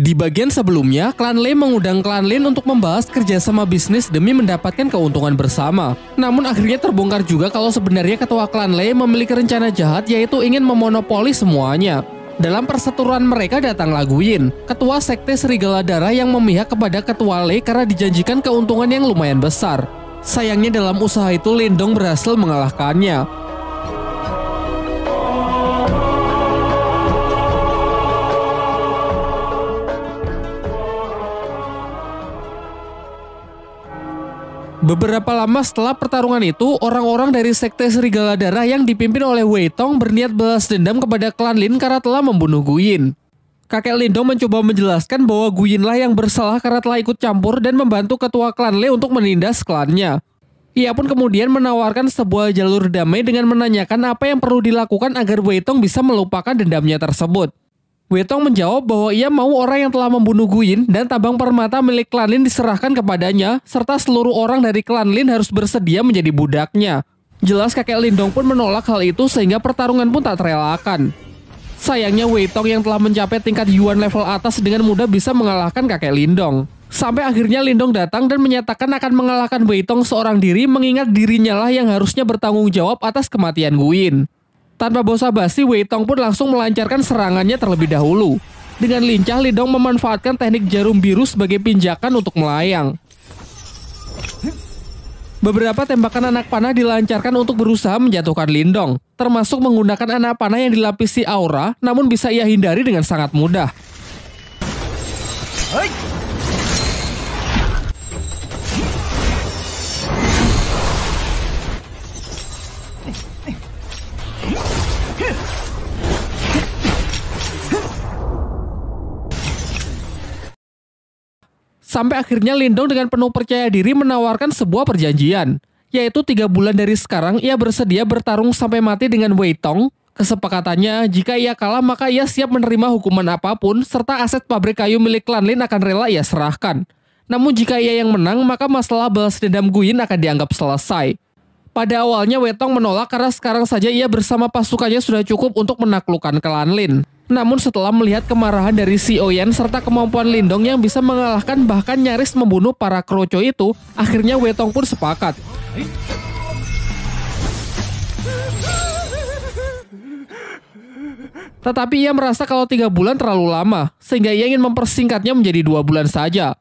Di bagian sebelumnya, Klan Lei mengundang Klan Lin untuk membahas kerjasama bisnis demi mendapatkan keuntungan bersama. Namun akhirnya terbongkar juga kalau sebenarnya ketua Klan Lei memiliki rencana jahat yaitu ingin memonopoli semuanya. Dalam perseturuan mereka datang Laguin, ketua sekte Serigala Darah yang memihak kepada ketua Lei karena dijanjikan keuntungan yang lumayan besar. Sayangnya dalam usaha itu Lindong berhasil mengalahkannya. Beberapa lama setelah pertarungan itu, orang-orang dari sekte Serigala Darah yang dipimpin oleh Wei Tong berniat balas dendam kepada klan Lin karena telah membunuh Guyin. Kakek Lindong mencoba menjelaskan bahwa Guyinlah yang bersalah karena telah ikut campur dan membantu ketua klan Le untuk menindas klannya. Ia pun kemudian menawarkan sebuah jalur damai dengan menanyakan apa yang perlu dilakukan agar Wei Tong bisa melupakan dendamnya tersebut. Wetong menjawab bahwa ia mau orang yang telah membunuh Guin dan tabang permata milik klan Lin diserahkan kepadanya, serta seluruh orang dari klan Lin harus bersedia menjadi budaknya. Jelas kakek Lindong pun menolak hal itu sehingga pertarungan pun tak terelakkan. Sayangnya Weitong yang telah mencapai tingkat Yuan level atas dengan mudah bisa mengalahkan kakek Lindong. Sampai akhirnya Lindong datang dan menyatakan akan mengalahkan Weitong seorang diri mengingat dirinya lah yang harusnya bertanggung jawab atas kematian Guin. Tanpa bosa basi Wei Tong pun langsung melancarkan serangannya terlebih dahulu. Dengan lincah, Li Dong memanfaatkan teknik jarum biru sebagai pinjakan untuk melayang. Beberapa tembakan anak panah dilancarkan untuk berusaha menjatuhkan Lindong, termasuk menggunakan anak panah yang dilapisi aura, namun bisa ia hindari dengan sangat mudah. Sampai akhirnya Lindong dengan penuh percaya diri menawarkan sebuah perjanjian, yaitu tiga bulan dari sekarang ia bersedia bertarung sampai mati dengan Wei Tong. Kesepakatannya, jika ia kalah maka ia siap menerima hukuman apapun, serta aset pabrik kayu milik Lan Lin akan rela ia serahkan. Namun jika ia yang menang, maka masalah balas dendam Guin akan dianggap selesai. Pada awalnya Wetong menolak karena sekarang saja ia bersama pasukannya sudah cukup untuk menaklukkan Klan Lin. Namun setelah melihat kemarahan dari si Oyen serta kemampuan Lindong yang bisa mengalahkan bahkan nyaris membunuh para kroco itu, akhirnya Wetong pun sepakat. Tetapi ia merasa kalau tiga bulan terlalu lama, sehingga ia ingin mempersingkatnya menjadi dua bulan saja.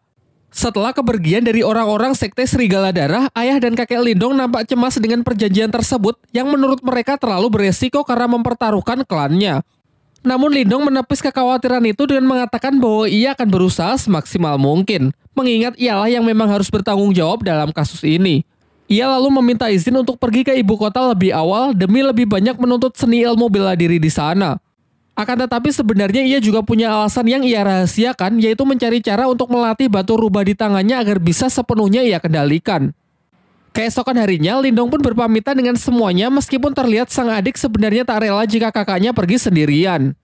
Setelah kepergian dari orang-orang sekte Serigala Darah, ayah dan kakek Lindong nampak cemas dengan perjanjian tersebut yang menurut mereka terlalu beresiko karena mempertaruhkan klannya. Namun Lindong menepis kekhawatiran itu dengan mengatakan bahwa ia akan berusaha semaksimal mungkin, mengingat ialah yang memang harus bertanggung jawab dalam kasus ini. Ia lalu meminta izin untuk pergi ke ibu kota lebih awal demi lebih banyak menuntut seni ilmu bela diri di sana. Akan tetapi sebenarnya ia juga punya alasan yang ia rahasiakan yaitu mencari cara untuk melatih batu rubah di tangannya agar bisa sepenuhnya ia kendalikan. Keesokan harinya, Lindong pun berpamitan dengan semuanya meskipun terlihat sang adik sebenarnya tak rela jika kakaknya pergi sendirian.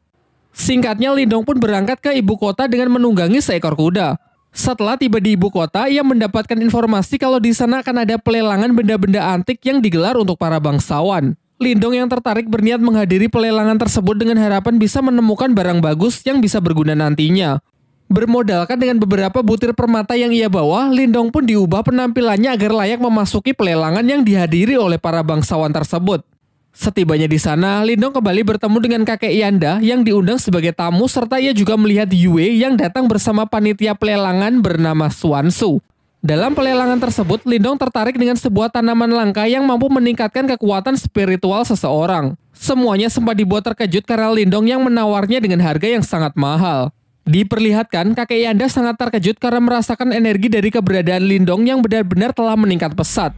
Singkatnya, Lindong pun berangkat ke ibu kota dengan menunggangi seekor kuda. Setelah tiba di ibu kota, ia mendapatkan informasi kalau di sana akan ada pelelangan benda-benda antik yang digelar untuk para bangsawan. Lindong yang tertarik berniat menghadiri pelelangan tersebut dengan harapan bisa menemukan barang bagus yang bisa berguna nantinya. Bermodalkan dengan beberapa butir permata yang ia bawa, Lindong pun diubah penampilannya agar layak memasuki pelelangan yang dihadiri oleh para bangsawan tersebut. Setibanya di sana, Lindong kembali bertemu dengan kakek Yanda yang diundang sebagai tamu serta ia juga melihat Yue yang datang bersama panitia pelelangan bernama Suansu. Dalam pelelangan tersebut, Lindong tertarik dengan sebuah tanaman langka yang mampu meningkatkan kekuatan spiritual seseorang. Semuanya sempat dibuat terkejut karena Lindong yang menawarnya dengan harga yang sangat mahal. Diperlihatkan, kakek Yanda sangat terkejut karena merasakan energi dari keberadaan Lindong yang benar-benar telah meningkat pesat.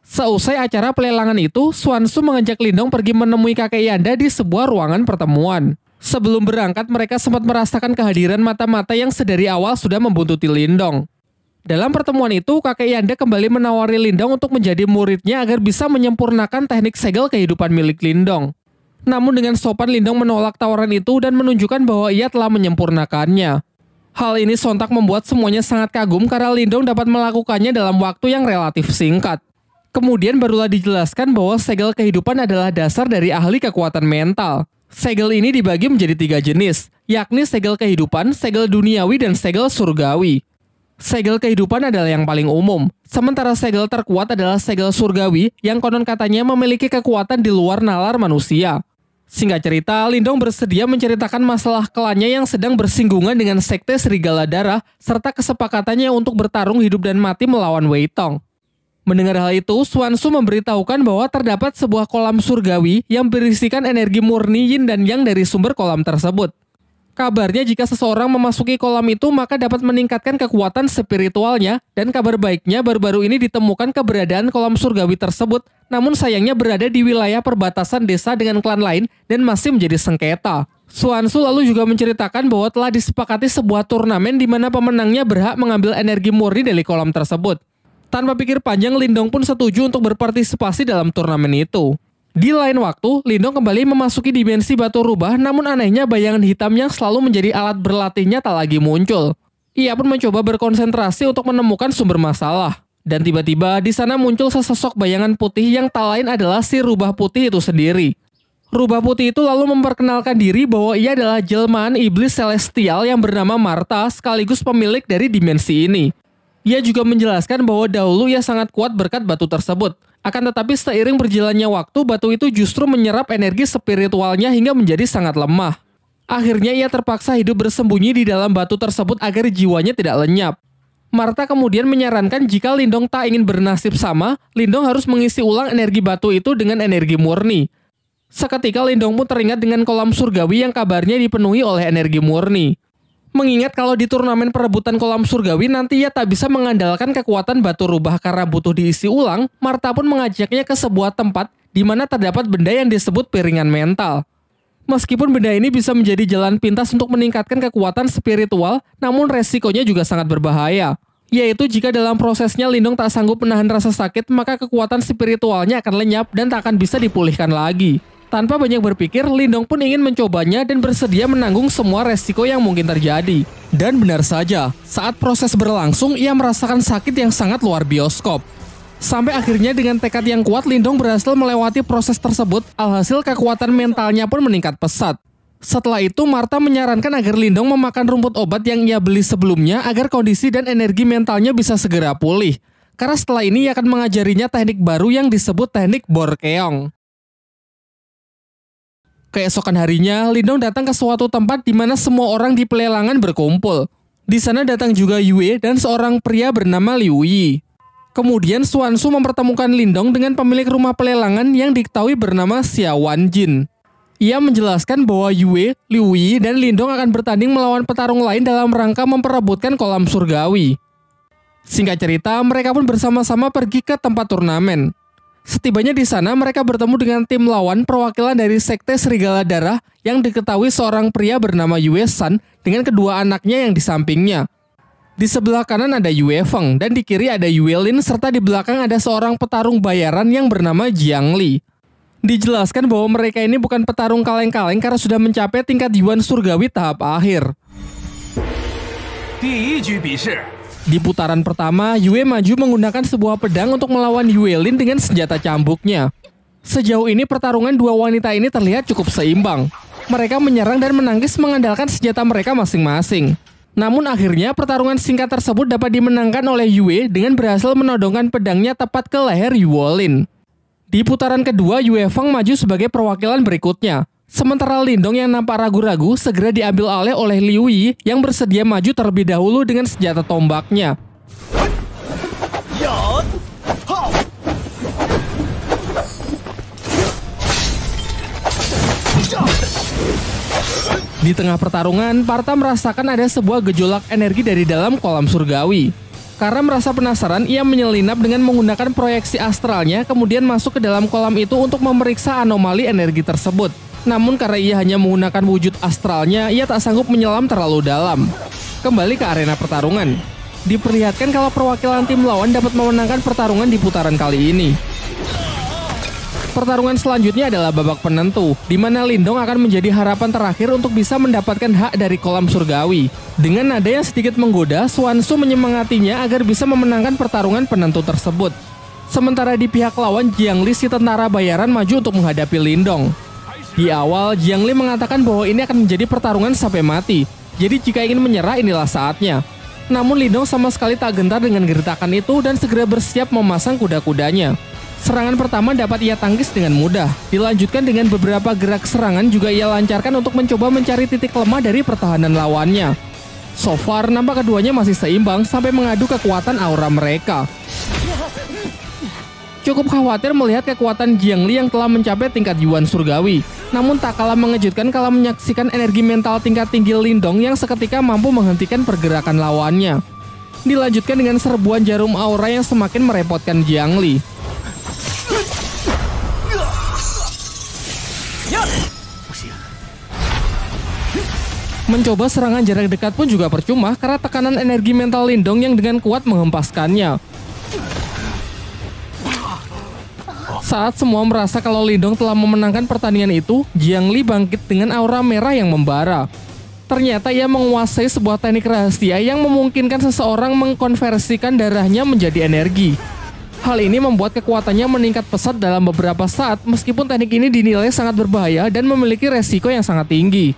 Seusai acara pelelangan itu, Suansu mengajak Lindong pergi menemui kakek Yanda di sebuah ruangan pertemuan. Sebelum berangkat, mereka sempat merasakan kehadiran mata-mata yang sedari awal sudah membuntuti Lindong. Dalam pertemuan itu, kakek Yanda kembali menawari Lindong untuk menjadi muridnya agar bisa menyempurnakan teknik segel kehidupan milik Lindong. Namun dengan sopan Lindong menolak tawaran itu dan menunjukkan bahwa ia telah menyempurnakannya. Hal ini sontak membuat semuanya sangat kagum karena Lindong dapat melakukannya dalam waktu yang relatif singkat. Kemudian barulah dijelaskan bahwa segel kehidupan adalah dasar dari ahli kekuatan mental. Segel ini dibagi menjadi tiga jenis, yakni segel kehidupan, segel duniawi, dan segel surgawi. Segel kehidupan adalah yang paling umum, sementara segel terkuat adalah segel surgawi yang konon katanya memiliki kekuatan di luar nalar manusia. Singkat cerita, Lindong bersedia menceritakan masalah kelannya yang sedang bersinggungan dengan sekte Serigala Darah serta kesepakatannya untuk bertarung hidup dan mati melawan Wei Tong. Mendengar hal itu, Suansu memberitahukan bahwa terdapat sebuah kolam surgawi yang berisikan energi murni yin dan yang dari sumber kolam tersebut. Kabarnya jika seseorang memasuki kolam itu maka dapat meningkatkan kekuatan spiritualnya dan kabar baiknya baru-baru ini ditemukan keberadaan kolam surgawi tersebut namun sayangnya berada di wilayah perbatasan desa dengan klan lain dan masih menjadi sengketa. Suansu lalu juga menceritakan bahwa telah disepakati sebuah turnamen di mana pemenangnya berhak mengambil energi murni dari kolam tersebut. Tanpa pikir panjang, Lindong pun setuju untuk berpartisipasi dalam turnamen itu. Di lain waktu, Lindong kembali memasuki dimensi batu rubah namun anehnya bayangan hitam yang selalu menjadi alat berlatihnya tak lagi muncul. Ia pun mencoba berkonsentrasi untuk menemukan sumber masalah. Dan tiba-tiba di sana muncul sesosok bayangan putih yang tak lain adalah si rubah putih itu sendiri. Rubah putih itu lalu memperkenalkan diri bahwa ia adalah jelmaan iblis celestial yang bernama Marta sekaligus pemilik dari dimensi ini. Ia juga menjelaskan bahwa dahulu ia sangat kuat berkat batu tersebut, akan tetapi seiring berjalannya waktu, batu itu justru menyerap energi spiritualnya hingga menjadi sangat lemah. Akhirnya ia terpaksa hidup bersembunyi di dalam batu tersebut agar jiwanya tidak lenyap. Marta kemudian menyarankan jika Lindong tak ingin bernasib sama, Lindong harus mengisi ulang energi batu itu dengan energi murni. Seketika Lindong pun teringat dengan kolam surgawi yang kabarnya dipenuhi oleh energi murni mengingat kalau di turnamen perebutan kolam surgawi nanti ia ya tak bisa mengandalkan kekuatan batu rubah karena butuh diisi ulang, Marta pun mengajaknya ke sebuah tempat di mana terdapat benda yang disebut piringan mental. Meskipun benda ini bisa menjadi jalan pintas untuk meningkatkan kekuatan spiritual, namun resikonya juga sangat berbahaya. Yaitu jika dalam prosesnya Lindung tak sanggup menahan rasa sakit, maka kekuatan spiritualnya akan lenyap dan tak akan bisa dipulihkan lagi. Tanpa banyak berpikir, Lindong pun ingin mencobanya dan bersedia menanggung semua resiko yang mungkin terjadi. Dan benar saja, saat proses berlangsung, ia merasakan sakit yang sangat luar bioskop. Sampai akhirnya dengan tekad yang kuat, Lindong berhasil melewati proses tersebut, alhasil kekuatan mentalnya pun meningkat pesat. Setelah itu, Marta menyarankan agar Lindong memakan rumput obat yang ia beli sebelumnya agar kondisi dan energi mentalnya bisa segera pulih. Karena setelah ini ia akan mengajarinya teknik baru yang disebut teknik Borkeong. Keesokan harinya, Lindong datang ke suatu tempat di mana semua orang di pelelangan berkumpul. Di sana datang juga Yue dan seorang pria bernama Liu Yi. Kemudian Suansu mempertemukan Lindong dengan pemilik rumah pelelangan yang diketahui bernama Xiawan Wanjin. Ia menjelaskan bahwa Yue, Liu Yi, dan Lindong akan bertanding melawan petarung lain dalam rangka memperebutkan kolam surgawi. Singkat cerita, mereka pun bersama-sama pergi ke tempat turnamen. Setibanya di sana, mereka bertemu dengan tim lawan perwakilan dari sekte Serigala Darah yang diketahui seorang pria bernama Yue San dengan kedua anaknya yang di sampingnya. Di sebelah kanan ada Yue Feng dan di kiri ada Yue Lin serta di belakang ada seorang petarung bayaran yang bernama Jiang Li. Dijelaskan bahwa mereka ini bukan petarung kaleng-kaleng karena sudah mencapai tingkat Yuan Surgawi tahap akhir. 第一局比试 di putaran pertama, Yue maju menggunakan sebuah pedang untuk melawan Yue Lin dengan senjata cambuknya. Sejauh ini pertarungan dua wanita ini terlihat cukup seimbang. Mereka menyerang dan menangkis mengandalkan senjata mereka masing-masing. Namun akhirnya pertarungan singkat tersebut dapat dimenangkan oleh Yue dengan berhasil menodongkan pedangnya tepat ke leher Yuolin. Di putaran kedua, Yue Feng maju sebagai perwakilan berikutnya. Sementara Lindong yang nampak ragu-ragu segera diambil alih oleh Liu Yi yang bersedia maju terlebih dahulu dengan senjata tombaknya. Di tengah pertarungan, Parta merasakan ada sebuah gejolak energi dari dalam kolam surgawi. Karena merasa penasaran, ia menyelinap dengan menggunakan proyeksi astralnya kemudian masuk ke dalam kolam itu untuk memeriksa anomali energi tersebut. Namun karena ia hanya menggunakan wujud astralnya, ia tak sanggup menyelam terlalu dalam. Kembali ke arena pertarungan. Diperlihatkan kalau perwakilan tim lawan dapat memenangkan pertarungan di putaran kali ini. Pertarungan selanjutnya adalah babak penentu, di mana Lindong akan menjadi harapan terakhir untuk bisa mendapatkan hak dari kolam surgawi. Dengan nada yang sedikit menggoda, Suansu menyemangatinya agar bisa memenangkan pertarungan penentu tersebut. Sementara di pihak lawan, Jiang Li si tentara bayaran maju untuk menghadapi Lindong. Di awal, Jiang Li mengatakan bahwa ini akan menjadi pertarungan sampai mati. Jadi jika ingin menyerah inilah saatnya. Namun Lindong sama sekali tak gentar dengan geritakan itu dan segera bersiap memasang kuda-kudanya. Serangan pertama dapat ia tangkis dengan mudah. Dilanjutkan dengan beberapa gerak serangan juga ia lancarkan untuk mencoba mencari titik lemah dari pertahanan lawannya. So far, nampak keduanya masih seimbang sampai mengadu kekuatan aura mereka cukup khawatir melihat kekuatan Jiang Li yang telah mencapai tingkat Yuan Surgawi. Namun tak kalah mengejutkan kalau menyaksikan energi mental tingkat tinggi Lindong yang seketika mampu menghentikan pergerakan lawannya. Dilanjutkan dengan serbuan jarum aura yang semakin merepotkan Jiang Li. Mencoba serangan jarak dekat pun juga percuma karena tekanan energi mental Lindong yang dengan kuat menghempaskannya. Saat semua merasa kalau Lindong telah memenangkan pertandingan itu, Jiang Li bangkit dengan aura merah yang membara. Ternyata ia menguasai sebuah teknik rahasia yang memungkinkan seseorang mengkonversikan darahnya menjadi energi. Hal ini membuat kekuatannya meningkat pesat dalam beberapa saat meskipun teknik ini dinilai sangat berbahaya dan memiliki resiko yang sangat tinggi.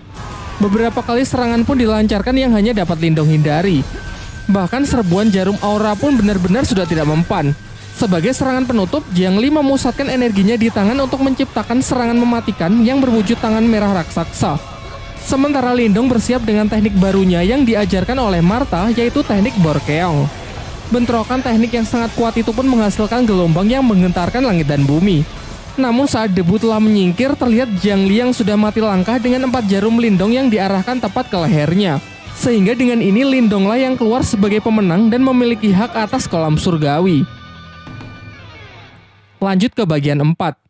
Beberapa kali serangan pun dilancarkan yang hanya dapat Lindong hindari. Bahkan serbuan jarum aura pun benar-benar sudah tidak mempan. Sebagai serangan penutup, Jiang Li memusatkan energinya di tangan untuk menciptakan serangan mematikan yang berwujud tangan merah raksasa. Sementara Lindong bersiap dengan teknik barunya yang diajarkan oleh Marta, yaitu teknik Borkeong. Bentrokan teknik yang sangat kuat itu pun menghasilkan gelombang yang menggentarkan langit dan bumi. Namun saat debu telah menyingkir, terlihat Jiang Li yang sudah mati langkah dengan empat jarum Lindong yang diarahkan tepat ke lehernya. Sehingga dengan ini Lindonglah yang keluar sebagai pemenang dan memiliki hak atas kolam surgawi. Lanjut ke bagian 4,